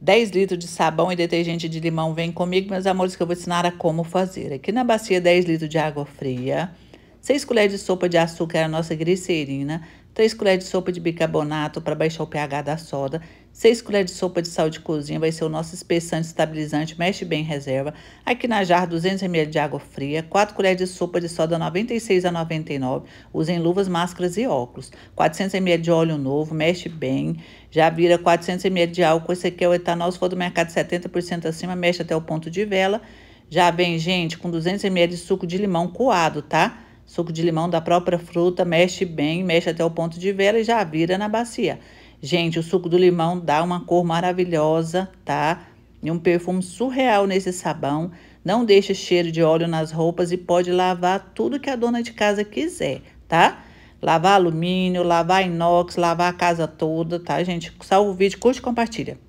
10 litros de sabão e detergente de limão. Vem comigo, meus amores, que eu vou ensinar a como fazer. Aqui na bacia, 10 litros de água fria, 6 colheres de sopa de açúcar, a nossa glicerina, 3 colheres de sopa de bicarbonato para baixar o pH da soda, 6 colheres de sopa de sal de cozinha, vai ser o nosso espessante estabilizante, mexe bem reserva. Aqui na jarra, 200 ml de água fria, 4 colheres de sopa de soda 96 a 99, usem luvas, máscaras e óculos. 400 ml de óleo novo, mexe bem, já vira 400 ml de álcool, esse aqui é o etanol, se for do mercado 70% acima, mexe até o ponto de vela. Já vem, gente, com 200 ml de suco de limão coado, tá? Suco de limão da própria fruta mexe bem, mexe até o ponto de vela e já vira na bacia. Gente, o suco do limão dá uma cor maravilhosa, tá? E um perfume surreal nesse sabão. Não deixa cheiro de óleo nas roupas e pode lavar tudo que a dona de casa quiser, tá? Lavar alumínio, lavar inox, lavar a casa toda, tá, gente? Salve o vídeo, curte e compartilha.